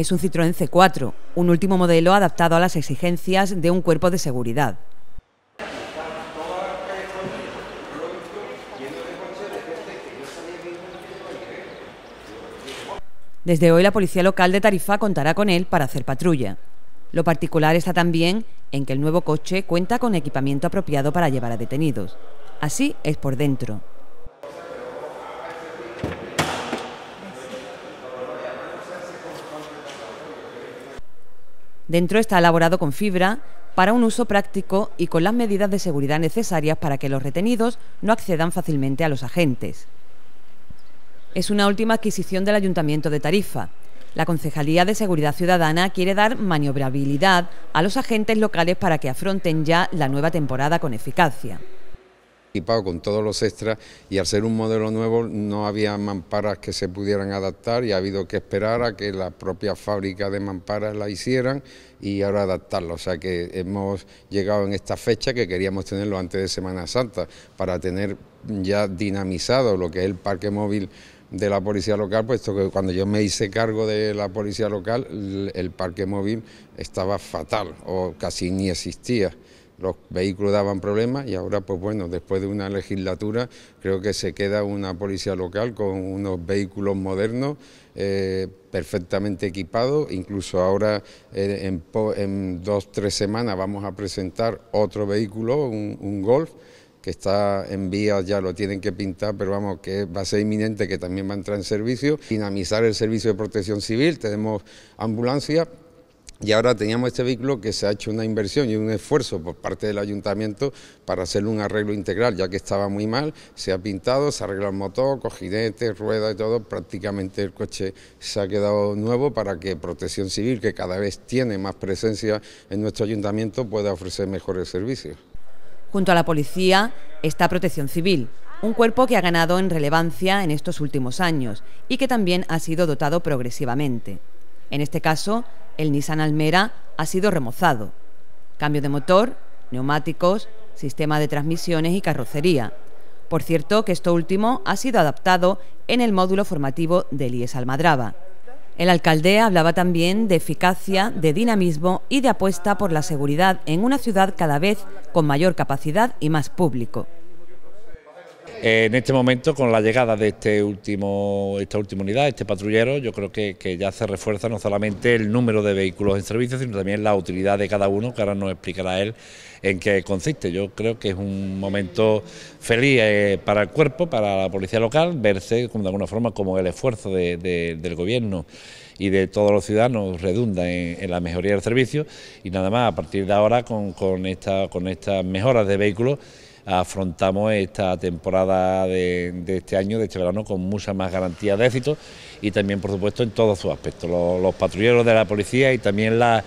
es un Citroën C4, un último modelo adaptado a las exigencias de un cuerpo de seguridad. Desde hoy la policía local de Tarifa contará con él para hacer patrulla. Lo particular está también en que el nuevo coche cuenta con equipamiento apropiado para llevar a detenidos. Así es por dentro. Dentro está elaborado con fibra para un uso práctico y con las medidas de seguridad necesarias para que los retenidos no accedan fácilmente a los agentes. Es una última adquisición del Ayuntamiento de Tarifa. La Concejalía de Seguridad Ciudadana quiere dar maniobrabilidad a los agentes locales para que afronten ya la nueva temporada con eficacia equipado con todos los extras y al ser un modelo nuevo no había mamparas que se pudieran adaptar y ha habido que esperar a que la propia fábrica de mamparas la hicieran y ahora adaptarla. O sea que hemos llegado en esta fecha que queríamos tenerlo antes de Semana Santa para tener ya dinamizado lo que es el parque móvil de la policía local, puesto que cuando yo me hice cargo de la policía local, el parque móvil estaba fatal o casi ni existía los vehículos daban problemas y ahora, pues bueno, después de una legislatura, creo que se queda una policía local con unos vehículos modernos, eh, perfectamente equipados. Incluso ahora, eh, en, dos, tres semanas, vamos a presentar otro vehículo, un, Golf que está en vías, ya lo tienen que pintar, pero vamos, que va a ser inminente que también va a entrar en servicio, dinamizar el servicio de protección civil, tenemos ambulancia... Y ahora teníamos este vehículo que se ha hecho una inversión y un esfuerzo por parte del ayuntamiento para hacer un arreglo integral, ya que estaba muy mal, se ha pintado, se ha arreglado el motor, cojinetes, ruedas y todo, prácticamente el coche se ha quedado nuevo para que Protección Civil, que cada vez tiene más presencia en nuestro ayuntamiento, pueda ofrecer mejores servicios. Junto a la policía está Protección Civil, un cuerpo que ha ganado en relevancia en estos últimos años y que también ha sido dotado progresivamente. En este caso, el Nissan Almera ha sido remozado. Cambio de motor, neumáticos, sistema de transmisiones y carrocería. Por cierto, que esto último ha sido adaptado en el módulo formativo del IES Almadraba. El alcalde hablaba también de eficacia, de dinamismo y de apuesta por la seguridad en una ciudad cada vez con mayor capacidad y más público en este momento, con la llegada de este último, esta última unidad, este patrullero, yo creo que, ya se refuerza no solamente el número de vehículos en servicio, sino también la utilidad de cada uno, que ahora nos explicará él en qué consiste. Yo creo que es un momento feliz eh, para el cuerpo, para la policía local, verse como de alguna forma como el esfuerzo del gobierno y de todos los ciudadanos redunda en, la mejoría del servicio y nada más a partir de ahora con, esta, con estas mejoras de vehículos afrontamos esta temporada de, este año, de este verano, con mucha más garantía de éxito y también, por supuesto, en todos sus aspectos. Los, patrulleros de la policía y también la,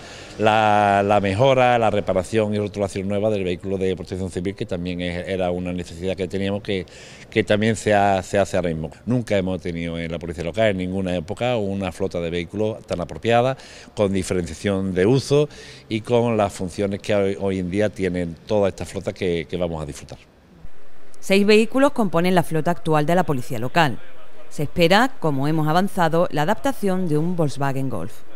mejora, la reparación y rotulación nueva del vehículo de protección civil, que también era una necesidad que teníamos, que, que también se, hace ahora mismo. Nunca hemos tenido en la policía local, en ninguna época, una flota de vehículos tan apropiada, con diferenciación de uso y con las funciones que hoy, en día tienen toda esta flota que vamos a disfrutar. Seis vehículos componen la flota actual de la policía local. Se espera, como hemos avanzado, la adaptación de un Volkswagen Golf.